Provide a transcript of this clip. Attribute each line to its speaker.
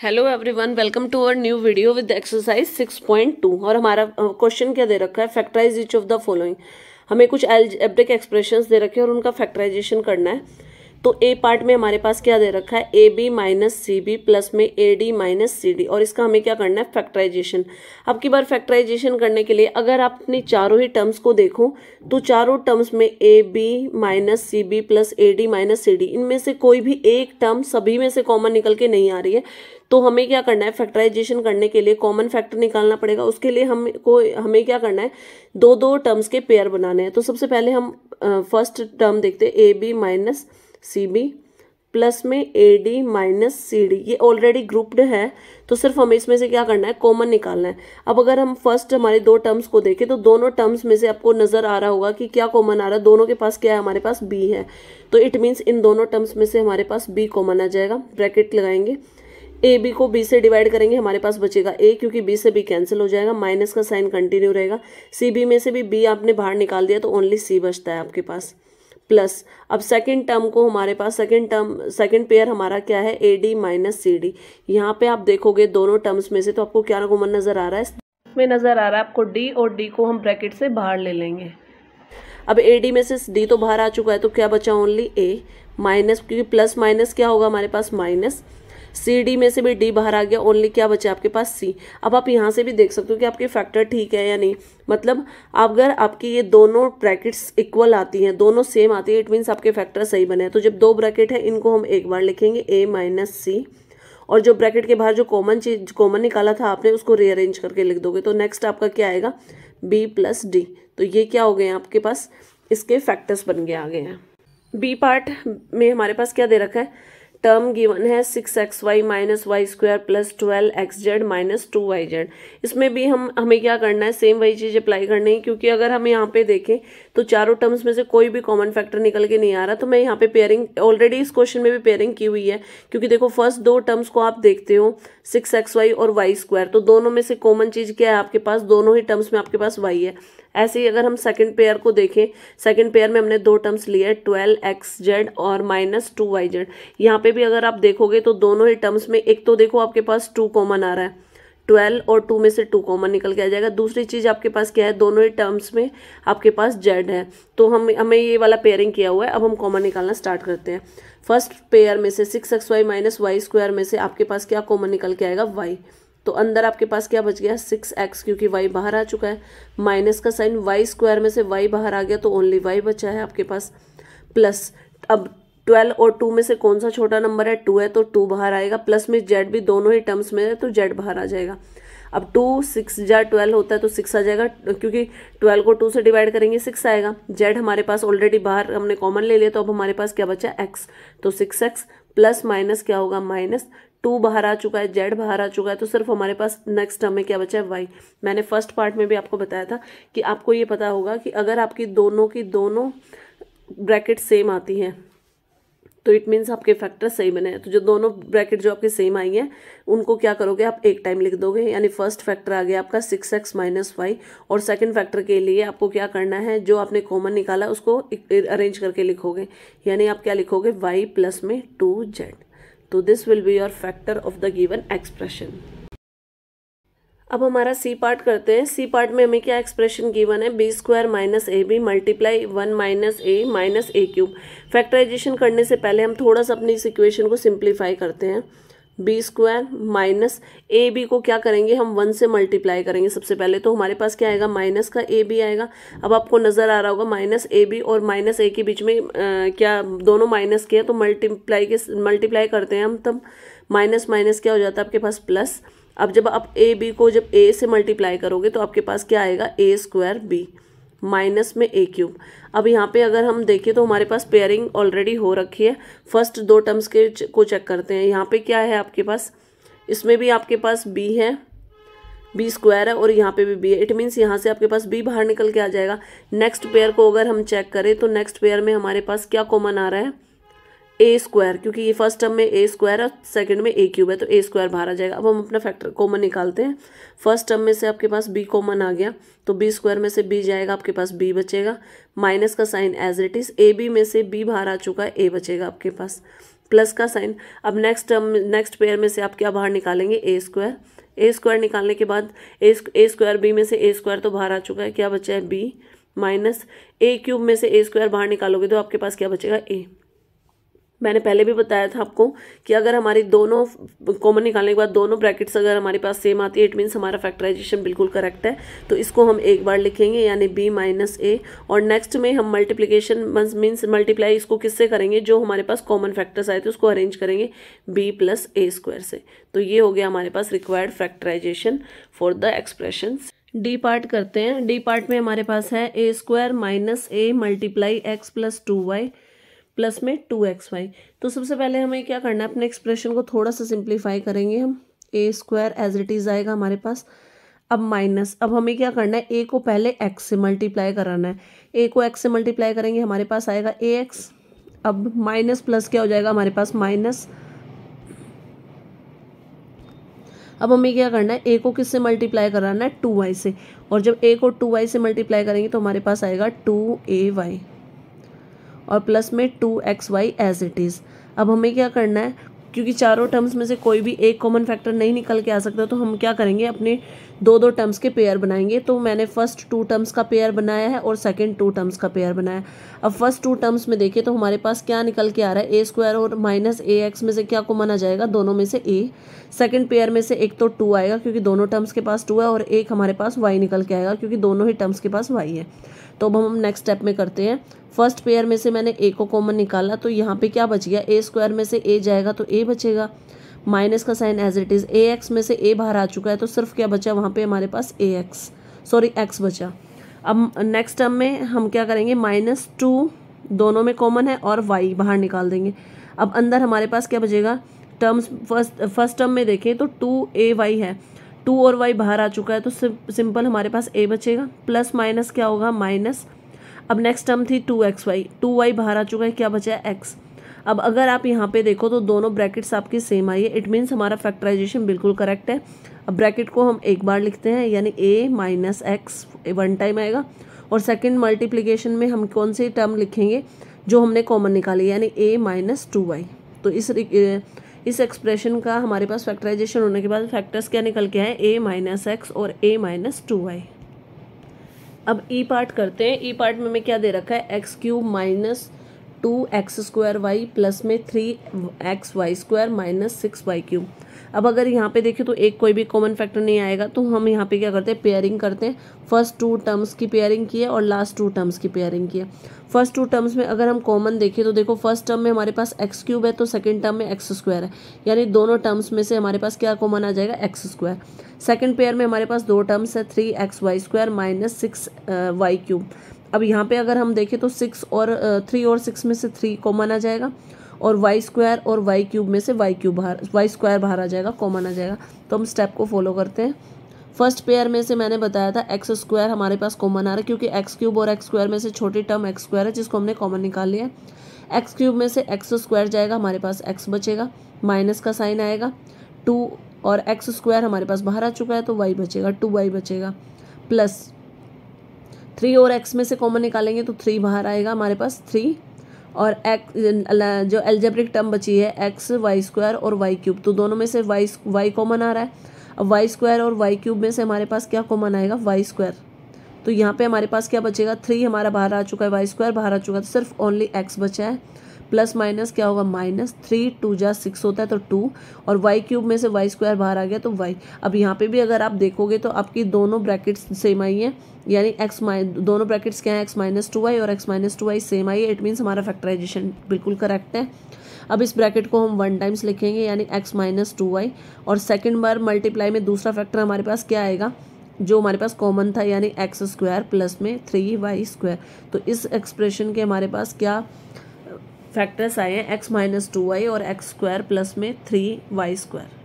Speaker 1: hello everyone welcome to our new video with exercise 6.2 और हमारा question क्या दे रखा है factorise each of the following हमें कुछ एब्रिक एक्सप्रेशंस दे रखे हैं और उनका फैक्टराइजेशन करना है तो ए पार्ट में हमारे पास क्या दे रखा है A B minus C B plus में A D minus C D और इसका हमें क्या करना है फैक्टराइजेशन अब की बार फैक्टराइजेशन करने के लिए अगर आप अपनी चारों ही टर्म्स को देखो तो चारों टर्म्स में A B minus C B plus A D minus C D इनमें से कोई भी एक टर्म सभी में से कॉमन निकल के नहीं आ रही है तो हमें क्या करना है फैक्टराइजेशन करने के लिए कॉमन फैक्टर निकालना पड़ेगा उसके लिए हम को हमें क्या करना है दो दो टर्म्स के पेयर बनाने हैं तो सबसे पहले हम फर्स्ट टर्म देखते हैं A B minus C B plus में A D minus C D ये ऑलरेडी ग्रुप्ड है तो सिर्फ हमें इसमें से क्या करना है कॉमन निकालना है अब अगर हम फर्स्ट हमारे दो टर्म्स को देखें तो दोनों टर्म्स में से आपको नज़र आ रहा होगा कि क्या कॉमन आ रहा है दोनों के पास क्या है हमारे पास बी है तो इट मीन्स इन दोनों टर्म्स में से हमारे पास बी कॉमन आ जाएगा ब्रैकेट लगाएंगे ए बी को बी से डिवाइड करेंगे हमारे पास बचेगा ए क्योंकि बी से बी कैंसिल हो जाएगा माइनस का साइन कंटिन्यू रहेगा सी बी में से भी बी आपने बाहर निकाल दिया तो ओनली सी बचता है आपके पास प्लस अब सेकंड टर्म को हमारे पास सेकंड टर्म सेकंड पेयर हमारा क्या है A D minus C D यहाँ पे आप देखोगे दोनों टर्म्स में से तो आपको क्या कॉमन नज़र आ रहा है में नज़र आ रहा है आपको डी और डी को हम ब्रैकेट से बाहर ले लेंगे अब ए डी में से डी तो बाहर आ चुका है तो क्या बचा ओनली ए माइनस क्योंकि प्लस माइनस क्या होगा हमारे पास माइनस सी डी में से भी डी बाहर आ गया ओनली क्या बचा आपके पास सी अब आप यहाँ से भी देख सकते हो कि आपके फैक्टर ठीक है या नहीं मतलब अगर आपकी ये दोनों ब्रैकेट्स इक्वल आती हैं दोनों सेम आती है इट मीन्स आपके फैक्टर सही बने हैं तो जब दो ब्रैकेट हैं इनको हम एक बार लिखेंगे ए माइनस सी और जो ब्रैकेट के बाहर जो कॉमन चीज कॉमन निकाला था आपने उसको रीअरेंज करके लिख दोगे तो नेक्स्ट आपका क्या आएगा बी प्लस डी तो ये क्या हो गए आपके पास इसके फैक्टर्स बन गए आ गए हैं बी पार्ट में हमारे पास क्या दे रखा है टर्म गिवन है six X Y minus Y square plus twelve X Z minus two Y Z इसमें भी हम हमें क्या करना है सेम वही चीज़ अप्लाई करनी है क्योंकि अगर हम यहाँ पे देखें तो चारों टर्म्स में से कोई भी कॉमन फैक्टर निकल के नहीं आ रहा तो मैं यहाँ पे पेयरिंग ऑलरेडी इस क्वेश्चन में भी पेयरिंग की हुई है क्योंकि देखो फर्स्ट दो टर्म्स को आप देखते हो सिक्स एक्स वाई और वाई स्क्वायर तो दोनों में से कॉमन चीज़ क्या है आपके पास दोनों ही टर्म्स में आपके पास वाई है ऐसे ही अगर हम सेकंड पेयर को देखें सेकंड पेयर में हमने दो टर्म्स लिए हैं ट्वेल्व एक्स जेड और माइनस टू वाई जेड यहाँ पे भी अगर आप देखोगे तो दोनों ही टर्म्स में एक तो देखो आपके पास टू कॉमन आ रहा है ट्वेल्व और टू में से टू कॉमन निकल के आ जाएगा दूसरी चीज़ आपके पास क्या है दोनों ही टर्म्स में आपके पास जेड है तो हम हमें ये वाला पेयरिंग किया हुआ है अब हम कॉमन निकालना स्टार्ट करते हैं फर्स्ट पेयर में से six X Y minus Y square में से आपके पास क्या कॉमन निकल के आएगा वाई तो अंदर आपके पास क्या बच गया सिक्स एक्स क्योंकि वाई बाहर आ चुका है माइनस का साइन वाई स्क्वायर में से वाई बाहर आ गया तो ओनली वाई बचा है आपके पास प्लस अब ट्वेल्व और टू में से कौन सा छोटा नंबर है टू है तो टू बाहर आएगा प्लस में जेड भी दोनों ही टर्म्स में है तो जेड बाहर आ जाएगा अब टू सिक्स या ट्वेल्व होता है तो सिक्स आ जाएगा क्योंकि ट्वेल्व को टू से डिवाइड करेंगे सिक्स आएगा जेड हमारे पास ऑलरेडी बाहर हमने कॉमन ले लिया तो अब हमारे पास क्या बचा एक्स तो सिक्स एक्स प्लस माइनस क्या होगा माइनस टू बाहर आ चुका है जेड बाहर आ चुका है तो सिर्फ हमारे पास नेक्स्ट टर्म में क्या बचा है वाई मैंने फर्स्ट पार्ट में भी आपको बताया था कि आपको ये पता होगा कि अगर आपकी दोनों की दोनों ब्रैकेट सेम आती हैं तो इट मीन्स आपके फैक्टर सही बने हैं तो जो दोनों ब्रैकेट जो आपके सेम आई हैं उनको क्या करोगे आप एक टाइम लिख दोगे यानी फर्स्ट फैक्टर आ गया आपका सिक्स एक्स माइनस वाई और सेकंड फैक्टर के लिए आपको क्या करना है जो आपने कॉमन निकाला उसको अरेंज करके लिखोगे यानी आप क्या लिखोगे वाई प्लस में टू जेड तो this will be your factor of the given expression अब हमारा सी पार्ट करते हैं सी पार्ट में हमें क्या एक्सप्रेशन गिवन है B square minus A B multiply one minus A minus A cube factorisation करने से पहले हम थोड़ा सा अपनी इस इक्वेशन को सिंप्लीफाई करते हैं B square minus A B को क्या करेंगे हम वन से मल्टीप्लाई करेंगे सबसे पहले तो हमारे पास क्या आएगा माइनस का ए बी आएगा अब आपको नज़र आ रहा होगा माइनस ए बी और माइनस ए के बीच में आ, क्या दोनों माइनस के हैं तो मल्टीप्लाई के मल्टीप्लाई करते हैं हम तब माइनस माइनस क्या हो जाता है आपके पास प्लस अब जब आप ए बी को जब ए से मल्टीप्लाई करोगे तो आपके पास क्या आएगा ए स्क्वायर बी माइनस में ए क्यूब अब यहाँ पे अगर हम देखें तो हमारे पास पेयरिंग ऑलरेडी हो रखी है फर्स्ट दो टर्म्स के को चेक करते हैं यहाँ पे क्या है आपके पास इसमें भी आपके पास बी है बी स्क्वायर है और यहाँ पे भी बी है इट मीन्स यहाँ से आपके पास बी बाहर निकल के आ जाएगा नेक्स्ट पेयर को अगर हम चेक करें तो नेक्स्ट पेयर में हमारे पास क्या कॉमन आ रहा है ए स्क्वायर क्योंकि ये फर्स्ट टर्म में ए स्क्वायर है सेकंड में ए क्यूब है तो ए स्क्वायर बाहर आ जाएगा अब हम अपना फैक्टर कॉमन निकालते हैं फर्स्ट टर्म में से आपके पास बी कॉमन आ गया तो बी स्क्वायर में से बी जाएगा आपके पास बी बचेगा माइनस का sign as it is A B में से बी बाहर आ चुका है ए बचेगा आपके पास प्लस का साइन अब नेक्स्ट टर्म नेक्स्ट पेयर में से आप क्या बाहर निकालेंगे ए स्क्वायर ए स्क्वायर निकालने के बाद ए ए स्क्वायर बी में से ए स्क्वायर तो बाहर आ चुका है क्या बचा है बी माइनस ए क्यूब में से ए स्क्वायर बाहर निकालोगे तो आपके पास क्या बचेगा ए मैंने पहले भी बताया था आपको कि अगर हमारी दोनों कॉमन निकालने के बाद दोनों ब्रैकेट्स अगर हमारे पास सेम आती है इट मीन्स हमारा फैक्टराइजेशन बिल्कुल करेक्ट है तो इसको हम एक बार लिखेंगे यानी बी माइनस ए और नेक्स्ट में हम मल्टीप्लीकेशन मीन्स मल्टीप्लाई इसको किससे करेंगे जो हमारे पास कॉमन फैक्टर्स आए थे उसको अरेंज करेंगे बी प्लस ए स्क्वायर से तो ये हो गया हमारे पास required factorization for the expression D part करते हैं डी पार्ट में हमारे पास है A square minus A multiply X plus two Y plus में टू एक्स वाई तो सबसे पहले हमें क्या करना है अपने एक्सप्रेशन को थोड़ा सा सिंप्लीफाई करेंगे हम A square as it is आएगा हमारे पास अब माइनस अब हमें क्या करना है ए को पहले एक्स से मल्टीप्लाई कराना है ए को एक्स से मल्टीप्लाई करेंगे हमारे पास आएगा ए एक्स अब माइनस प्लस क्या हो जाएगा हमारे पास माइनस अब हमें क्या करना है ए को किससे मल्टीप्लाई कराना है टू वाई से और जब ए को टू वाई से मल्टीप्लाई करेंगे तो हमारे पास आएगा टू ए वाई और प्लस में two X Y as it is अब हमें क्या करना है क्योंकि चारों टर्म्स में से कोई भी एक कॉमन फैक्टर नहीं निकल के आ सकता तो हम क्या करेंगे अपने दो दो टर्म्स के पेयर बनाएंगे तो मैंने फर्स्ट टू टर्म्स का पेयर बनाया है और सेकंड टू टर्म्स का पेयर बनाया अब फर्स्ट टू टर्म्स में देखिए तो हमारे पास क्या निकल के आ रहा है ए स्क्वायर और माइनस ए एक्स में से क्या कॉमन आ जाएगा दोनों में से ए सेकेंड पेयर में से एक तो टू आएगा क्योंकि दोनों टर्म्स के पास टू है और एक हमारे पास वाई निकल के आएगा क्योंकि दोनों ही टर्म्स के पास वाई है तो अब हम नेक्स्ट स्टेप में करते हैं फर्स्ट पेयर में से मैंने ए को कॉमन निकाला तो यहाँ पे क्या बच गया ए स्क्वायर में से ए जाएगा तो ए बचेगा माइनस का sign as it is A X में से ए बाहर आ चुका है तो सिर्फ क्या बचा वहाँ पे हमारे पास ए एक्स सॉरी एक्स बचा अब नेक्स्ट टर्म में हम क्या करेंगे माइनस टू दोनों में कॉमन है और वाई बाहर निकाल देंगे अब अंदर हमारे पास क्या बचेगा टर्म्स फर्स्ट फर्स्ट टर्म में देखें तो टू ए वाई है टू और वाई बाहर आ चुका है तो सिंपल हमारे पास ए बचेगा प्लस माइनस क्या होगा माइनस अब नेक्स्ट टर्म थी two X Y two Y बाहर आ चुका है क्या बचा है एक्स अब अगर आप यहाँ पे देखो तो दोनों ब्रैकेट्स आपकी सेम आई है इट मीन्स हमारा फैक्टराइजेशन बिल्कुल करेक्ट है अब ब्रैकेट को हम एक बार लिखते हैं यानी A minus X one time आएगा और सेकेंड मल्टीप्लीकेशन में हम कौन सी टर्म लिखेंगे जो हमने कॉमन निकाली यानी ए माइनस टू वाई तो इस इस एक्सप्रेशन का हमारे पास फैक्टराइजेशन होने के बाद फैक्टर्स क्या निकल के आए ए माइनस एक्स और ए माइनस टू वाई अब ई e पार्ट करते हैं ई e पार्ट में हमें क्या दे रखा है X cube minus two X square Y plus में three X Y square minus six Y cube अब अगर यहाँ पे देखें तो एक कोई भी कॉमन फैक्टर नहीं आएगा तो हम यहाँ पे क्या करते हैं पेयरिंग करते हैं फर्स्ट टू टर्म्स की पेयरिंग की है और लास्ट टू टर्म्स की पेयरिंग की है फर्स्ट टू टर्म्स में अगर हम कॉमन देखें तो देखो फर्स्ट टर्म में हमारे पास एक्स क्यूब है तो सेकेंड टर्म में एक्स स्क्वायर है यानी दोनों टर्म्स में से हमारे पास क्या कॉमन आ जाएगा एक्स स्क्वायर सेकेंड पेयर में हमारे पास दो टर्म्स है three X Y square minus six Y cube अब यहाँ पे अगर हम देखें तो सिक्स और थ्री और सिक्स में से थ्री कॉमन आ जाएगा और वाई स्क्वायर और वाई क्यूब में से वाई क्यूब बाहर वाई स्क्वायर बाहर आ जाएगा कॉमन आ जाएगा तो हम स्टेप को फॉलो करते हैं फर्स्ट पेयर में से मैंने बताया था एक्स स्क्वायर हमारे पास कॉमन आ रहा है क्योंकि एक्स क्यूब और एक्स स्क्वायर में से छोटी टर्म एक्स स्क्वायर है जिसको हमने कॉमन निकाल लिया है एक्स क्यूब में से एक्स स्क्वायर जाएगा हमारे पास एक्स बचेगा माइनस का साइन आएगा टू और एक्स स्क्वायर हमारे पास बाहर आ चुका है तो वाई बचेगा टू वाई बचेगा प्लस थ्री और एक्स में से कॉमन निकालेंगे तो थ्री बाहर आएगा हमारे पास थ्री और एक्स जो एल्जेब्रिक टर्म बची है एक्स वाई स्क्वायर और वाई क्यूब तो दोनों में से वाई वाई कॉमन आ रहा है अब वाई स्क्वायर और वाई क्यूब में से हमारे पास क्या कॉमन आएगा वाई स्क्वायर तो यहाँ पे हमारे पास क्या बचेगा थ्री हमारा बाहर आ चुका है वाई स्क्वायर बाहर आ चुका है तो सिर्फ ओनली एक्स बचा है प्लस माइनस क्या होगा माइनस थ्री टू जा सिक्स होता है तो टू और वाई क्यूब में से वाई स्क्वायर बाहर आ गया तो वाई अब यहाँ पे भी अगर आप देखोगे तो आपकी दोनों ब्रैकेट्स सेम आई हैं यानी एक्स माइन दोनों ब्रैकेट्स क्या हैं एक्स माइनस टू वाई और X minus two Y same आई है इट मीन्स हमारा फैक्टराइजेशन बिल्कुल करेक्ट है अब इस ब्रैकेट को हम वन टाइम्स लिखेंगे यानी एक्स माइनस टू वाई और सेकेंड बार मल्टीप्लाई में दूसरा फैक्टर हमारे पास क्या आएगा जो हमारे पास कॉमन था यानी एक्स स्क्वायर प्लस में थ्री वाई स्क्वायर तो इस एक्सप्रेशन के हमारे पास क्या फैक्टर्स आए हैं एक्स माइनस टू वाई और एक्स स्क्वायर प्लस में थ्री वाई स्क्वायर